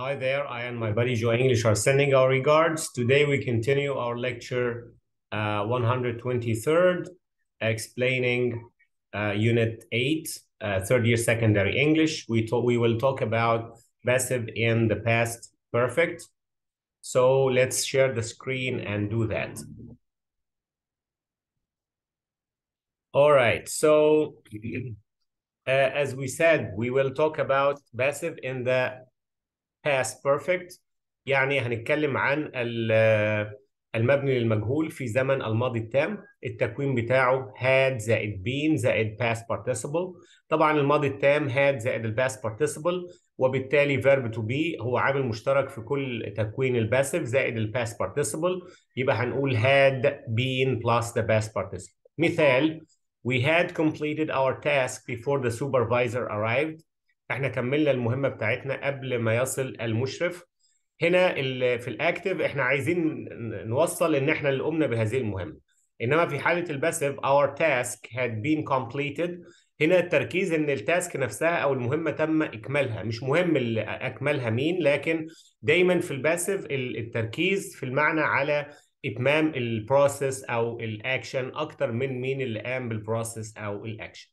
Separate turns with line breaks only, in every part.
Hi there, I and my buddy Joe English are sending our regards. Today we continue our lecture uh, 123rd, explaining uh, Unit 8, uh, third year secondary English. We, talk, we will talk about passive in the past perfect. So let's share the screen and do that. All right, so uh, as we said, we will talk about passive in the past perfect يعني هنتكلم عن المبني للمجهول في زمن الماضي التام التكوين بتاعه had زائد been زائد past participle طبعا الماضي التام had زائد الباست participle وبالتالي verb to be هو عامل مشترك في كل تكوين الباسف زائد الباست participle يبقى هنقول had been plus the past participle مثال we had completed our task before the supervisor arrived احنا كملنا المهمه بتاعتنا قبل ما يصل المشرف هنا في الاكتف احنا عايزين نوصل ان احنا اللي قمنا بهذه المهمه انما في حاله الباسيف اور تاسك هاد بين كومبليتد هنا التركيز ان التاسك نفسها او المهمه تم اكمالها مش مهم اللي اكملها مين لكن دايما في الباسيف التركيز في المعنى على اتمام البروسيس او الاكشن اكتر من مين اللي قام بالبروسيس او الاكشن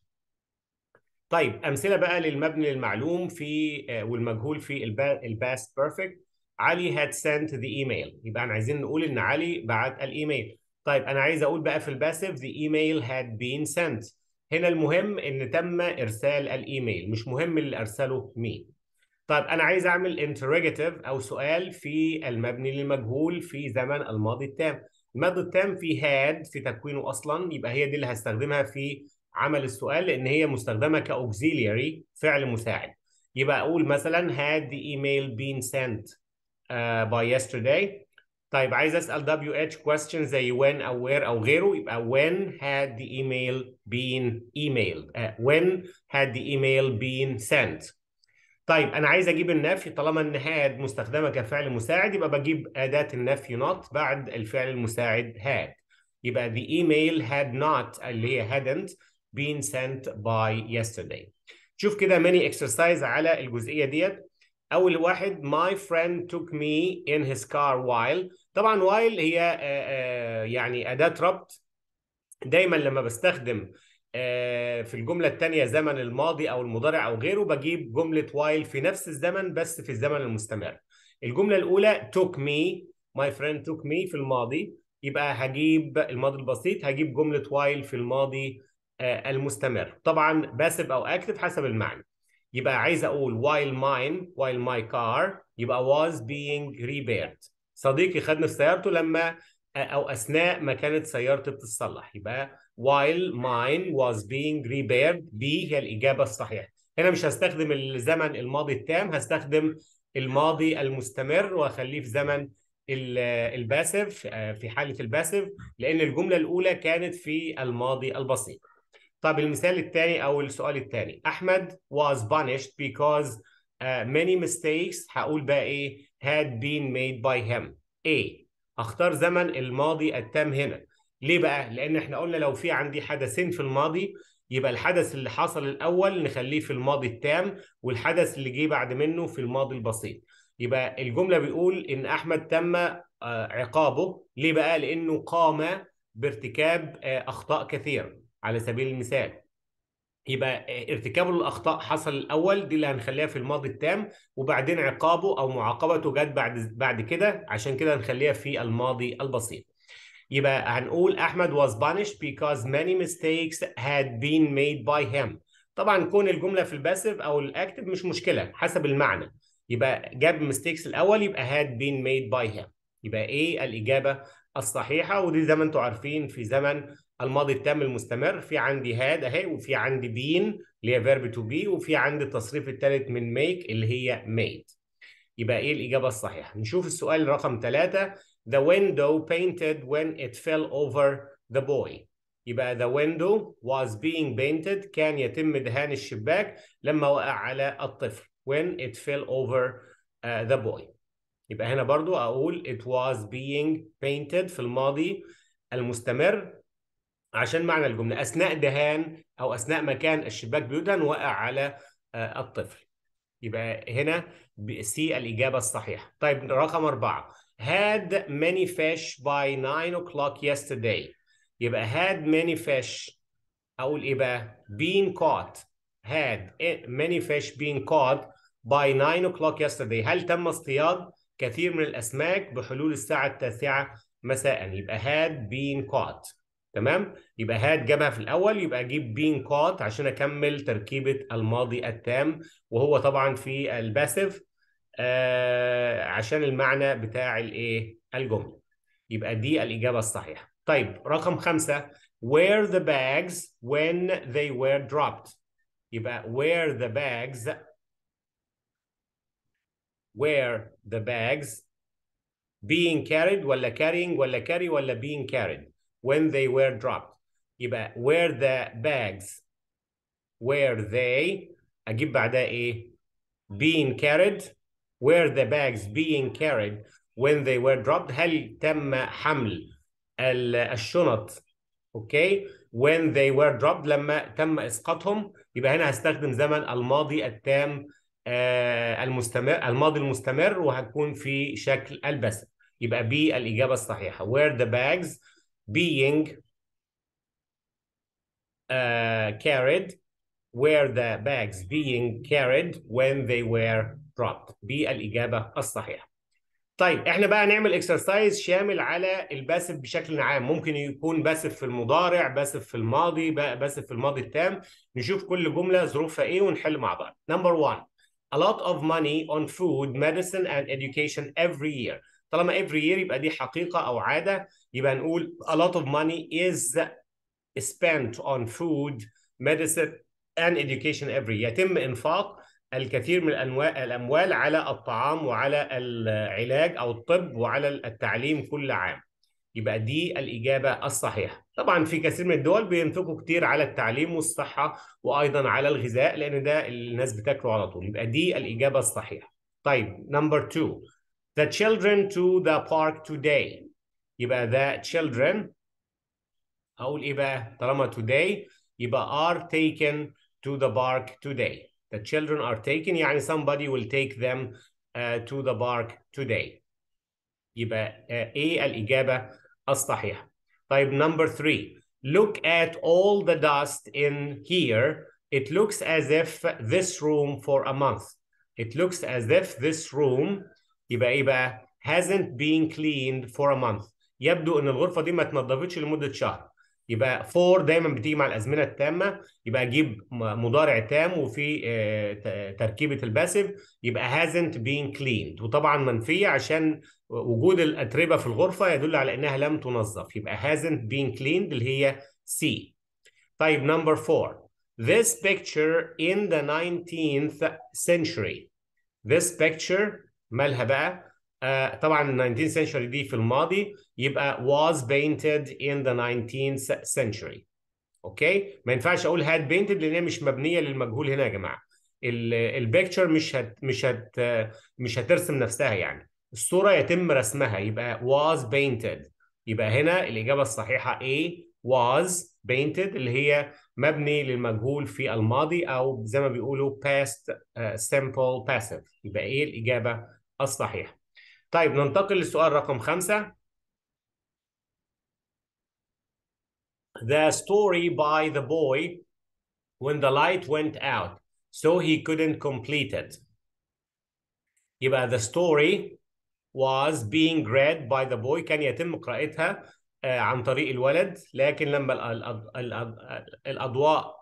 طيب امثله بقى للمبني المعلوم في آه، والمجهول في الباست بيرفكت علي had sent the email يبقى انا عايزين نقول ان علي بعت الايميل طيب انا عايز اقول بقى في الباسف the email had been sent هنا المهم ان تم ارسال الايميل مش مهم اللي ارسله مين طيب انا عايز اعمل انتروجيتيف او سؤال في المبني للمجهول في زمن الماضي التام الماضي التام في had في تكوينه اصلا يبقى هي دي اللي هستخدمها في عمل السؤال لان هي مستخدمه كاوكسيلياري فعل مساعد يبقى اقول مثلا had the email been sent uh, by yesterday طيب عايز اسال WH question زي when او where او غيره يبقى when had the email been emailed uh, when had the email been sent طيب انا عايز اجيب النفي طالما ان had مستخدمه كفعل مساعد يبقى بجيب اداه النفي not بعد الفعل المساعد had يبقى the email had not اللي هي hadn't been sent by yesterday شوف كده ميني exercise على الجزئية ديت أول واحد my friend took me in his car while طبعا while هي آه، آه، يعني أداة ربط دايما لما بستخدم آه، في الجملة الثانية زمن الماضي أو المضارع أو غيره بجيب جملة while في نفس الزمن بس في الزمن المستمر الجملة الأولى took me my friend took me في الماضي يبقى هجيب الماضي البسيط هجيب جملة while في الماضي آه، المستمر طبعا باسف او اكتف حسب المعنى يبقى عايز اقول while mine while my car يبقى was being repaired صديقي خد نفس سيارته لما آه، او اثناء ما كانت سيارته بتتصلح يبقى while mine was being repaired B هي الاجابه الصحيحه هنا مش هستخدم الزمن الماضي التام هستخدم الماضي المستمر واخليه في زمن الباسف آه، في حاله الباسف لان الجمله الاولى كانت في الماضي البسيط طب المثال الثاني او السؤال الثاني احمد was punished because uh, many mistakes هقول بقى ايه had been made by him A اختار زمن الماضي التام هنا ليه بقى لان احنا قلنا لو في عندي حدثين في الماضي يبقى الحدث اللي حصل الاول نخليه في الماضي التام والحدث اللي جه بعد منه في الماضي البسيط يبقى الجمله بيقول ان احمد تم آه، عقابه ليه بقى لانه قام بارتكاب آه، اخطاء كثيره على سبيل المثال يبقى ارتكابه للاخطاء حصل الاول دي اللي هنخليها في الماضي التام وبعدين عقابه او معاقبته جت بعد بعد كده عشان كده هنخليها في الماضي البسيط يبقى هنقول احمد was punished because many mistakes had been made by him طبعا كون الجمله في الباسيف او الاكتف مش مشكله حسب المعنى يبقى جاب mistakes الاول يبقى had been made by him يبقى ايه الاجابه الصحيحه ودي زي ما انتم عارفين في زمن الماضي التام المستمر في عندي هاد اهي وفي عندي بين اللي هي فيرب تو بي وفي عندي التصريف الثالث من ميك اللي هي ميد يبقى ايه الاجابه الصحيحه نشوف السؤال رقم ثلاثة the window painted when it fell over the boy يبقى the window was being painted كان يتم دهان الشباك لما وقع على الطفل when it fell over uh, the boy يبقى هنا برضو اقول it was being painted في الماضي المستمر عشان معنى الجمله اثناء دهان او اثناء ما كان الشباك بيدهن وقع على آه، الطفل يبقى هنا سي الاجابه الصحيحه طيب رقم أربعة had many fish by 9 o'clock yesterday يبقى had many fish اقول ايه بقى being caught had many fish being caught by 9 o'clock yesterday هل تم اصطياد كثير من الأسماك بحلول الساعة التاسعة مساء يبقى هاد بين كوت تمام يبقى هاد جابها في الأول يبقى أجيب بين كوت عشان أكمل تركيبة الماضي التام وهو طبعا في الباسيف آه عشان المعنى بتاع الإيه الجملة يبقى دي الإجابة الصحيحة طيب رقم خمسة where the bags when they were dropped يبقى where the bags where the bags being carried ولا carrying ولا carry ولا being carried when they were dropped يبقى where the bags where they اجيب بعدها ايه being carried where the bags being carried when they were dropped هل تم حمل الشنط اوكي okay. when they were dropped لما تم اسقاطهم يبقى هنا هستخدم زمن الماضي التام آه، المستمر الماضي المستمر وهتكون في شكل البسة يبقى بي الإجابة الصحيحة where the bags being uh, carried were the bags being carried when they were dropped بي الإجابة الصحيحة طيب احنا بقى نعمل اكسرسايز شامل على الباسف بشكل عام ممكن يكون باسف في المضارع باسف في الماضي باسف في الماضي التام نشوف كل جمله ظروفها ايه ونحل مع بعض نمبر 1 a lot of money on food, medicine and education every year. طالما every year يبقى دي حقيقة أو عادة يبقى نقول a lot of money is spent on food, medicine and education every year. يتم إنفاق الكثير من الأنواع الأموال على الطعام وعلى العلاج أو الطب وعلى التعليم كل عام. يبقى دي الإجابة الصحيحة طبعا في كثير من الدول بينفقوا كتير على التعليم والصحة وأيضا على الغذاء لأن ده الناس بتاكله على طول يبقى دي الإجابة الصحيحة طيب نمبر 2 The children to the park today يبقى the children أقول إيه بقى طالما today يبقى are taken to the park today The children are taken يعني somebody will take them uh, to the park today يبقى uh, إيه الإجابة الصحيح طيب number three look at all the dust in here it looks as if this room for a month it looks as if this room يبقى يبقى hasn't been cleaned for a month يبدو ان الغرفه دي ما اتنظفتش لمده شهر يبقى فور دايما بتيجي مع الازمنه التامه يبقى اجيب مضارع تام وفي آه، تركيبه الباسيف يبقى هازنت بين كليند وطبعا منفيه عشان وجود الاتربه في الغرفه يدل على انها لم تنظف يبقى هازنت بين كليند اللي هي سي طيب نمبر 4 This picture in the 19th century This picture مالها بقى آه طبعا 19th century دي في الماضي يبقى was painted in the 19th century اوكي ما ينفعش اقول had painted لان هي مش مبنيه للمجهول هنا يا جماعه البيكتشر مش هت مش هت مش هترسم نفسها يعني الصوره يتم رسمها يبقى was painted يبقى هنا الاجابه الصحيحه A was painted اللي هي مبني للمجهول في الماضي او زي ما بيقولوا past آه، simple passive يبقى ايه الاجابه الصحيحه طيب ننتقل للسؤال رقم خمسة The story by the boy when the light went out so he couldn't complete it يبقى the story was being read by the boy كان يتم قراءتها عن طريق الولد لكن لما الأضواء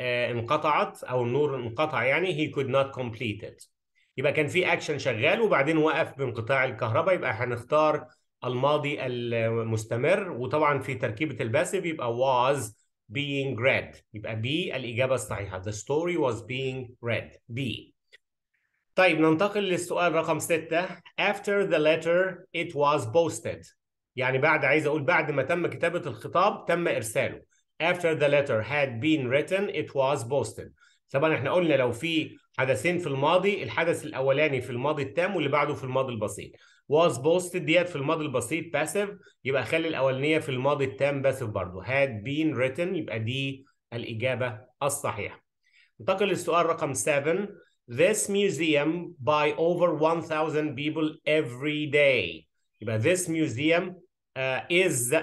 انقطعت أو النور انقطع يعني he could not complete it يبقى كان في اكشن شغال وبعدين وقف بانقطاع الكهرباء يبقى هنختار الماضي المستمر وطبعا في تركيبه الباسيف يبقى was being read يبقى B الاجابه الصحيحه the story was being read B طيب ننتقل للسؤال رقم 6 after the letter it was posted يعني بعد عايز اقول بعد ما تم كتابه الخطاب تم ارساله after the letter had been written it was posted طبعا احنا قلنا لو في حدثين في الماضي الحدث الاولاني في الماضي التام واللي بعده في الماضي البسيط was posted ديت في الماضي البسيط passive يبقى خلي الاولانيه في الماضي التام passive برضه had been written يبقى دي الاجابه الصحيحه ننتقل للسؤال رقم 7 this museum by over 1000 people every day يبقى this museum uh, is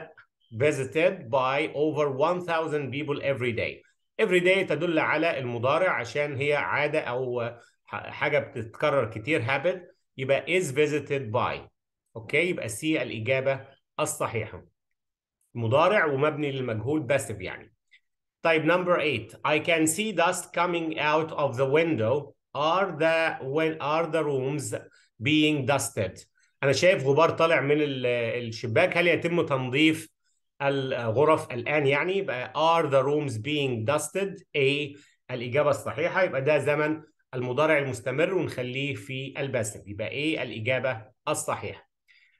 visited by over 1000 people every day every day تدل على المضارع عشان هي عادة أو حاجة بتتكرر كتير habit يبقى is visited by أوكي يبقى سي الإجابة الصحيحة مضارع ومبني للمجهول باسف يعني طيب number 8 I can see dust coming out of the window are the when are the rooms being dusted انا شايف غبار طالع من الشباك هل يتم تنظيف الغرف الآن يعني بقى are the rooms being dusted A الإجابة الصحيحة يبقى ده زمن المضارع المستمر ونخليه في الباسف يبقى A الإجابة الصحيحة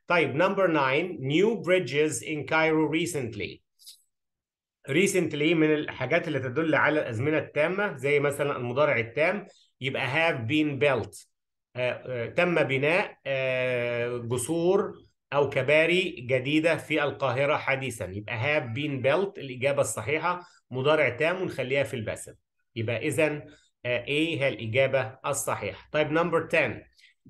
طيب number 9 new bridges in Cairo recently recently من الحاجات اللي تدل على الأزمنة التامة زي مثلا المضارع التام يبقى have been built آه آه تم بناء آه جسور أو كباري جديدة في القاهرة حديثا يبقى هاب بين بيلت الإجابة الصحيحة مضارع تام ونخليها في الباسف يبقى إذا آه، A هي الإجابة الصحيحة طيب نمبر 10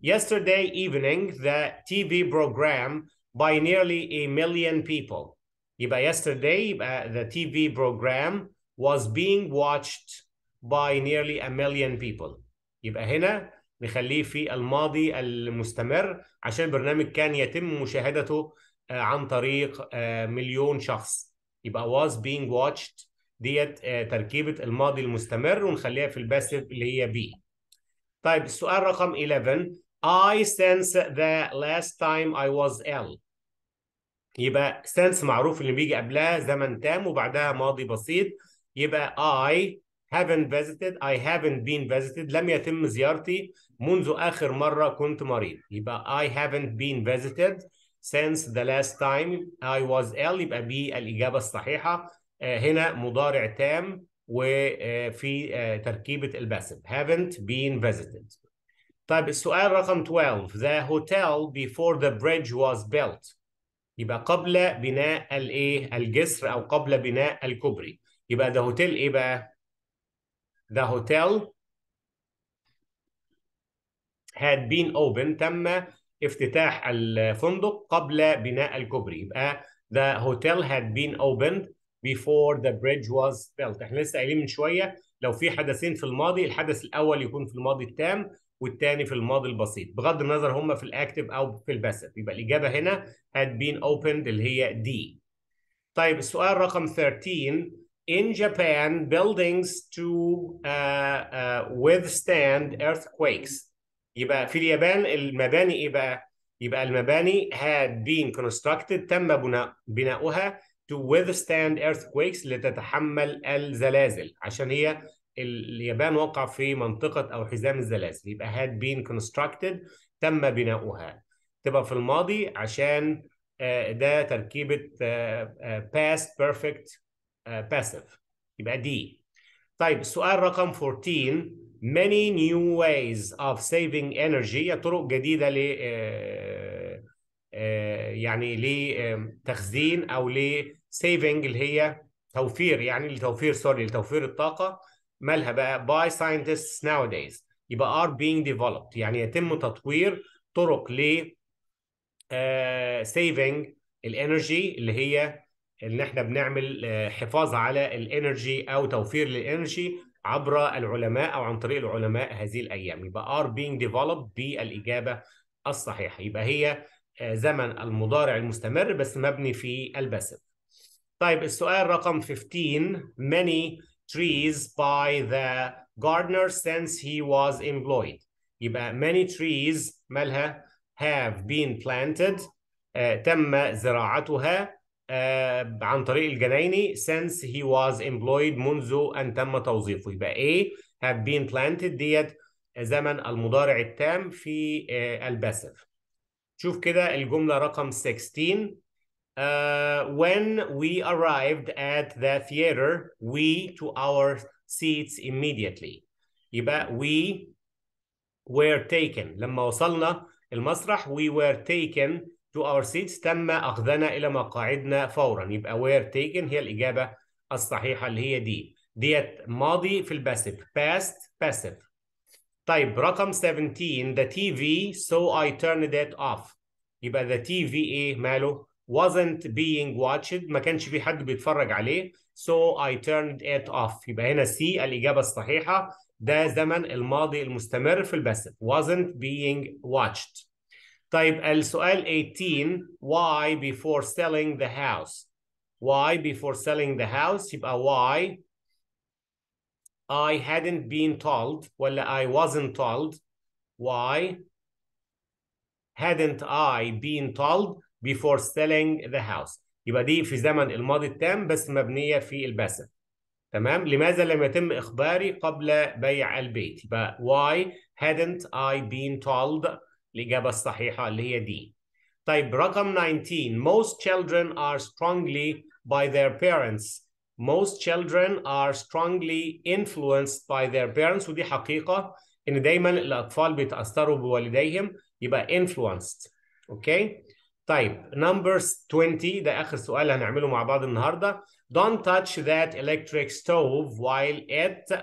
Yesterday evening the TV program by nearly a million people يبقى yesterday يبقى the TV program was being watched by nearly a million people يبقى هنا نخليه في الماضي المستمر عشان البرنامج كان يتم مشاهدته آه، عن طريق آه، مليون شخص يبقى was being watched ديت آه، تركيبة الماضي المستمر ونخليها في الباسيف اللي هي بي طيب السؤال رقم 11 I sense the last time I was ill يبقى sense معروف اللي بيجي قبلها زمن تام وبعدها ماضي بسيط يبقى I haven't visited I haven't been visited لم يتم زيارتي منذ آخر مرة كنت مريض يبقى I haven't been visited since the last time I was ill يبقى بي الإجابة الصحيحة آه، هنا مضارع تام وفي آه، آه، تركيبة الباسف haven't been visited طيب السؤال رقم 12 the hotel before the bridge was built يبقى قبل بناء الايه الجسر او قبل بناء الكوبري يبقى ده هوتيل ايه بقى ده هوتيل had been opened تم افتتاح الفندق قبل بناء الكوبري يبقى the hotel had been opened before the bridge was built احنا لسه قايلين من شويه لو في حدثين في الماضي الحدث الاول يكون في الماضي التام والثاني في الماضي البسيط بغض النظر هم في الاكتف او في الباسف يبقى الاجابه هنا had been opened اللي هي دي طيب السؤال رقم 13 in Japan buildings to uh, uh, withstand earthquakes يبقى في اليابان المباني ايه بقى؟ يبقى المباني had been constructed تم بناء بناؤها to withstand earthquakes لتتحمل الزلازل عشان هي اليابان وقع في منطقة أو حزام الزلازل يبقى had been constructed تم بناؤها تبقى في الماضي عشان آه، ده تركيبة آه، آه، past perfect passive يبقى دي طيب السؤال رقم 14 many new ways of saving energy هي طرق جديده ل آه، آه، يعني لتخزين آه، او saving اللي هي توفير يعني لتوفير سوري لتوفير الطاقه مالها بقى by scientists nowadays يبقى are being developed يعني يتم تطوير طرق ل saving الانرجي اللي هي ان احنا بنعمل حفاظ على الانرجي او توفير للانرجي عبر العلماء او عن طريق العلماء هذه الايام يبقى ار being developed بالاجابه الصحيحه يبقى هي آه، زمن المضارع المستمر بس مبني في الباسف طيب السؤال رقم 15 many trees by the gardener since he was employed يبقى many trees مالها have been planted آه تم زراعتها عن طريق الجنايني since he was employed منذ أن تم توظيفه يبقى A have been planted ديت زمن المضارع التام في الباسف شوف كده الجملة رقم 16 Uh, when we arrived at the theater, we to our seats immediately. يبقى we were taken. لما وصلنا المسرح we were taken to our seats تم أخذنا إلى مقاعدنا فورا يبقى were taken هي الإجابة الصحيحة اللي هي دي ديت ماضي في الباسيف past passive طيب رقم 17 the TV so I turned it off يبقى the TV إيه ماله wasn't being watched ما كانش في حد بيتفرج عليه so I turned it off يبقى هنا C الإجابة الصحيحة ده زمن الماضي المستمر في الباسيف wasn't being watched طيب السؤال 18 why before selling the house why before selling the house يبقى why I hadn't been told ولا I wasn't told why hadn't I been told before selling the house يبقى دي في زمن الماضي التام بس مبنية في الباسف تمام لماذا لم يتم إخباري قبل بيع البيت يبقى why hadn't I been told الإجابة الصحيحة اللي هي دي طيب رقم 19 most children are strongly by their parents most children are strongly influenced by their parents ودي حقيقة إن دايما الأطفال بيتأثروا بوالديهم يبقى influenced أوكي okay? طيب numbers 20 ده آخر سؤال هنعمله مع بعض النهاردة don't touch that electric stove while it uh,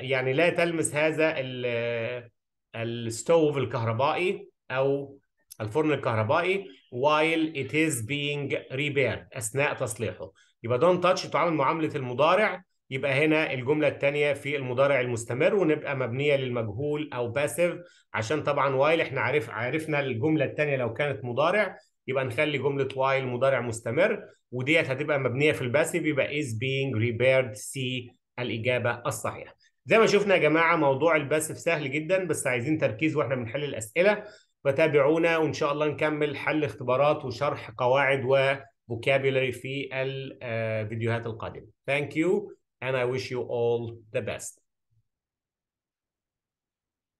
يعني لا تلمس هذا ال الستوف الكهربائي او الفرن الكهربائي while it is being repaired اثناء تصليحه يبقى don't touch تعامل معامله المضارع يبقى هنا الجمله الثانيه في المضارع المستمر ونبقى مبنيه للمجهول او باسيف عشان طبعا while احنا عارف عرفنا الجمله الثانيه لو كانت مضارع يبقى نخلي جمله while مضارع مستمر وديت هتبقى مبنيه في الباسيف يبقى is being repaired سي الاجابه الصحيحه زي ما شفنا يا جماعه موضوع الباسف سهل جدا بس عايزين تركيز واحنا بنحل الاسئله فتابعونا وان شاء الله نكمل حل اختبارات وشرح قواعد وفوكابولري في الفيديوهات آه، القادمه. Thank you and I wish you all the best.